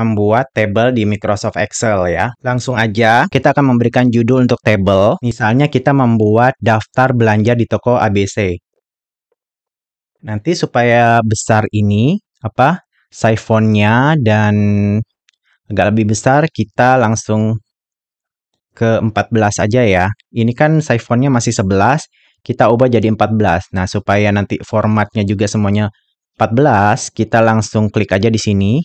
membuat table di Microsoft Excel ya. Langsung aja kita akan memberikan judul untuk table. Misalnya kita membuat daftar belanja di toko ABC. Nanti supaya besar ini apa siphonnya dan agak lebih besar kita langsung ke 14 aja ya. Ini kan siphonnya masih 11, kita ubah jadi 14. Nah, supaya nanti formatnya juga semuanya 14, kita langsung klik aja di sini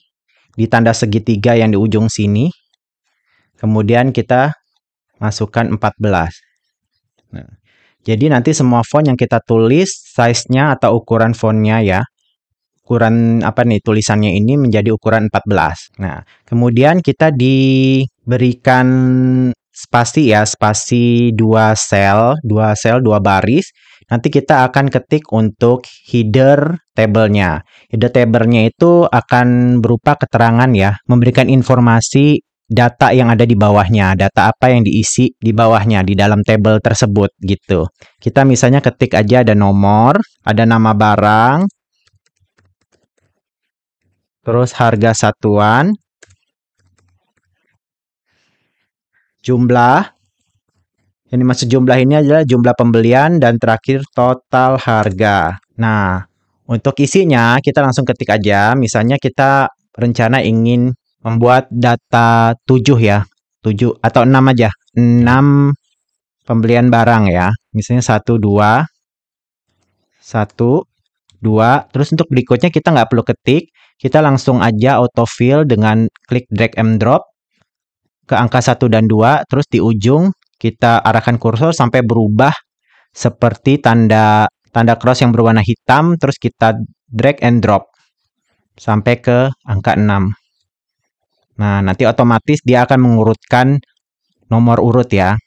di tanda segitiga yang di ujung sini. Kemudian kita masukkan 14. Nah, jadi nanti semua font yang kita tulis size-nya atau ukuran fontnya ya. Ukuran apa nih tulisannya ini menjadi ukuran 14. Nah, kemudian kita diberikan spasi ya, spasi dua sel, dua sel, dua baris Nanti kita akan ketik untuk header tablenya. Header tablenya itu akan berupa keterangan ya, memberikan informasi data yang ada di bawahnya, data apa yang diisi di bawahnya di dalam tabel tersebut gitu. Kita misalnya ketik aja ada nomor, ada nama barang, terus harga satuan, jumlah, yang dimaksud jumlah ini adalah jumlah pembelian dan terakhir total harga. Nah, untuk isinya kita langsung ketik aja. Misalnya kita rencana ingin membuat data 7 ya. 7 atau 6 aja. 6 pembelian barang ya. Misalnya 1 2 1 2. Terus untuk berikutnya kita nggak perlu ketik, kita langsung aja autofill dengan klik drag and drop ke angka 1 dan 2, terus di ujung kita arahkan kursor sampai berubah seperti tanda tanda cross yang berwarna hitam terus kita drag and drop sampai ke angka 6. Nah, nanti otomatis dia akan mengurutkan nomor urut ya.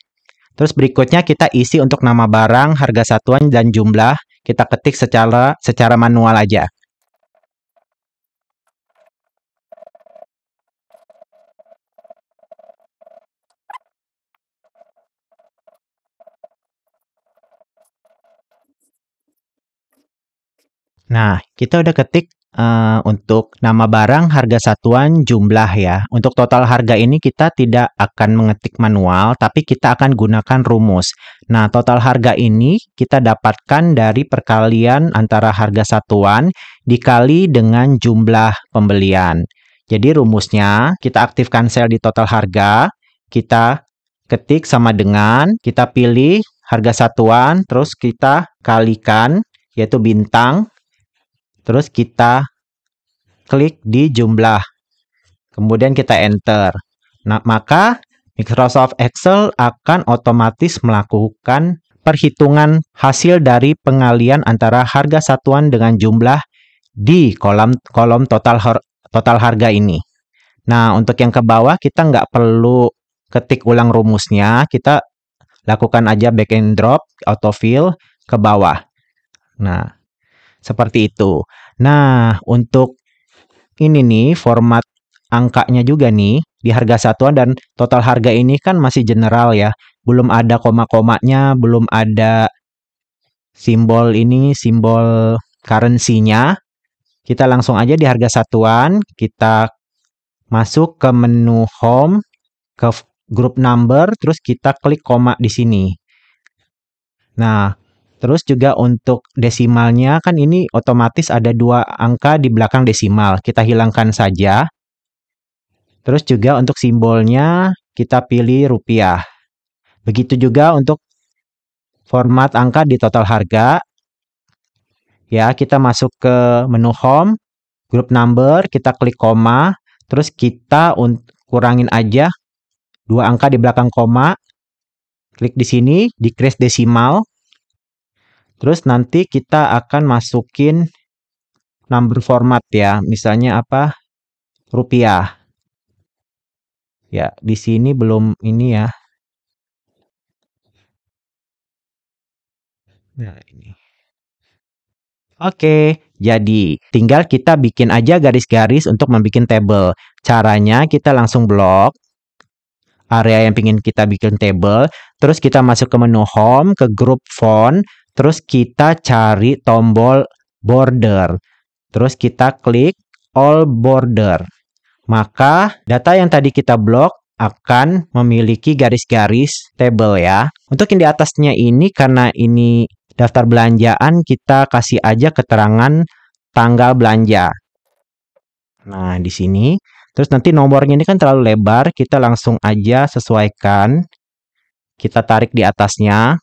Terus berikutnya kita isi untuk nama barang, harga satuan dan jumlah, kita ketik secara secara manual aja. Nah, kita udah ketik uh, untuk nama barang, harga satuan, jumlah ya. Untuk total harga ini kita tidak akan mengetik manual, tapi kita akan gunakan rumus. Nah, total harga ini kita dapatkan dari perkalian antara harga satuan dikali dengan jumlah pembelian. Jadi rumusnya kita aktifkan sel di total harga, kita ketik sama dengan, kita pilih harga satuan, terus kita kalikan yaitu bintang Terus kita klik di jumlah. Kemudian kita enter. Nah, maka Microsoft Excel akan otomatis melakukan perhitungan hasil dari pengalian antara harga satuan dengan jumlah di kolom kolom total har, total harga ini. Nah, untuk yang ke bawah kita nggak perlu ketik ulang rumusnya, kita lakukan aja back and drop autofill ke bawah. Nah, seperti itu. Nah, untuk ini nih format angkanya juga nih di harga satuan dan total harga ini kan masih general ya. Belum ada koma-komanya, belum ada simbol ini, simbol currency-nya. Kita langsung aja di harga satuan, kita masuk ke menu home, ke group number, terus kita klik koma di sini. Nah, Terus juga untuk desimalnya kan ini otomatis ada dua angka di belakang desimal. Kita hilangkan saja. Terus juga untuk simbolnya kita pilih rupiah. Begitu juga untuk format angka di total harga. Ya, kita masuk ke menu home, group number, kita klik koma, terus kita kurangin aja dua angka di belakang koma. Klik di sini, decrease desimal, Terus nanti kita akan masukin number format ya. Misalnya apa? Rupiah. Ya, di sini belum ini ya. Nah, ini. Oke, jadi tinggal kita bikin aja garis-garis untuk membuat table. Caranya kita langsung blok area yang ingin kita bikin table, terus kita masuk ke menu home, ke grup font, Terus kita cari tombol border. Terus kita klik all border. Maka data yang tadi kita blok akan memiliki garis-garis table ya. Untuk yang di atasnya ini karena ini daftar belanjaan kita kasih aja keterangan tanggal belanja. Nah, di sini terus nanti nomornya ini kan terlalu lebar, kita langsung aja sesuaikan. Kita tarik di atasnya.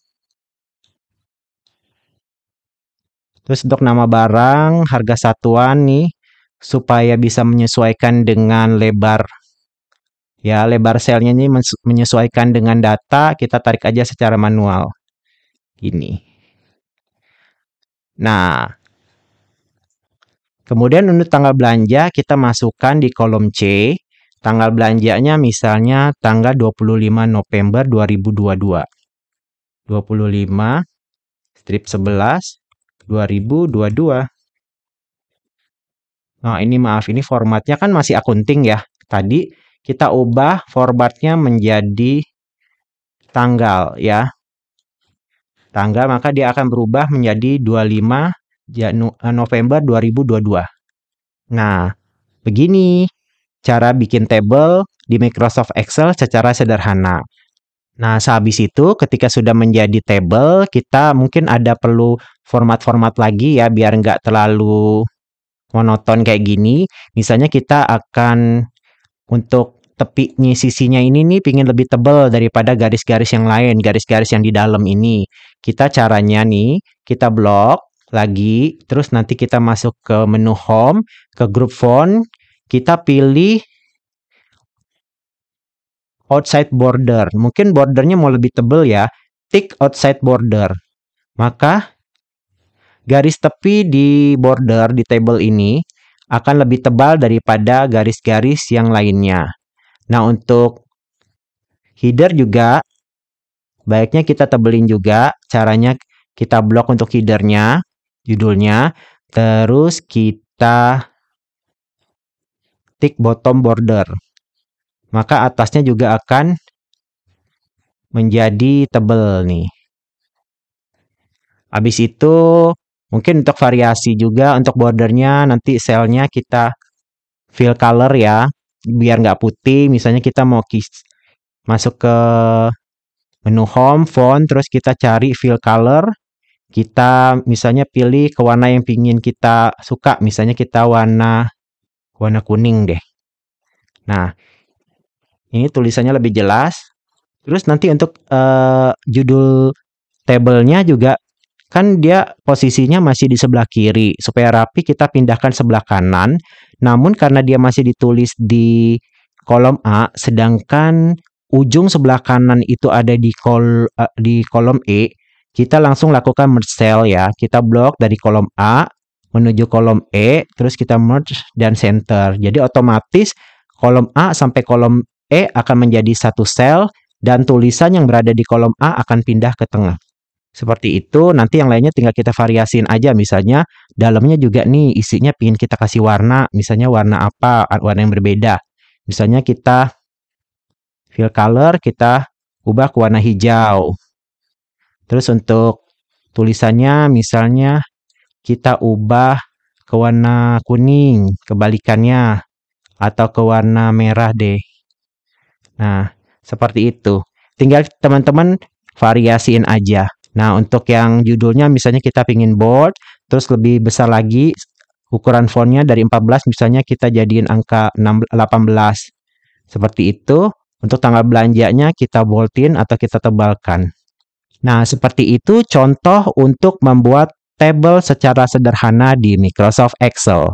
Terus untuk nama barang, harga satuan nih supaya bisa menyesuaikan dengan lebar. Ya, lebar selnya ini menyesuaikan dengan data, kita tarik aja secara manual. ini. Nah, kemudian untuk tanggal belanja kita masukkan di kolom C. Tanggal belanjanya misalnya tanggal 25 November 2022. 25 strip 11 2022. Nah, ini maaf, ini formatnya kan masih akunting ya. Tadi kita ubah formatnya menjadi tanggal ya. Tanggal maka dia akan berubah menjadi 25 Janu eh, November 2022. Nah, begini cara bikin tabel di Microsoft Excel secara sederhana. Nah, sehabis itu ketika sudah menjadi table, kita mungkin ada perlu format-format lagi ya biar nggak terlalu monoton kayak gini. Misalnya kita akan untuk tepinya sisinya ini nih pingin lebih tebal daripada garis-garis yang lain, garis-garis yang di dalam ini. Kita caranya nih, kita blok lagi, terus nanti kita masuk ke menu home, ke grup font, kita pilih outside border. Mungkin bordernya mau lebih tebal ya. Tick outside border. Maka garis tepi di border di table ini akan lebih tebal daripada garis-garis yang lainnya. Nah, untuk header juga baiknya kita tebelin juga. Caranya kita blok untuk headernya, judulnya, terus kita tick bottom border maka atasnya juga akan menjadi tebel nih. Habis itu mungkin untuk variasi juga untuk bordernya nanti selnya kita fill color ya biar nggak putih misalnya kita mau masuk ke menu home font terus kita cari fill color kita misalnya pilih ke warna yang pingin kita suka misalnya kita warna warna kuning deh nah ini tulisannya lebih jelas. Terus nanti untuk uh, judul tabelnya juga kan dia posisinya masih di sebelah kiri. Supaya rapi kita pindahkan sebelah kanan. Namun karena dia masih ditulis di kolom A sedangkan ujung sebelah kanan itu ada di kol uh, di kolom E, kita langsung lakukan merge cell ya. Kita blok dari kolom A menuju kolom E, terus kita merge dan center. Jadi otomatis kolom A sampai kolom E akan menjadi satu sel dan tulisan yang berada di kolom A akan pindah ke tengah. Seperti itu, nanti yang lainnya tinggal kita variasiin aja. Misalnya, dalamnya juga nih isinya pingin kita kasih warna. Misalnya warna apa, warna yang berbeda. Misalnya kita fill color, kita ubah ke warna hijau. Terus untuk tulisannya misalnya kita ubah ke warna kuning, kebalikannya. Atau ke warna merah deh. Nah, seperti itu. Tinggal teman-teman variasiin aja. Nah, untuk yang judulnya misalnya kita pingin bold, terus lebih besar lagi ukuran fontnya dari 14 misalnya kita jadiin angka 18. Seperti itu. Untuk tanggal belanjanya kita boldin atau kita tebalkan. Nah, seperti itu contoh untuk membuat table secara sederhana di Microsoft Excel.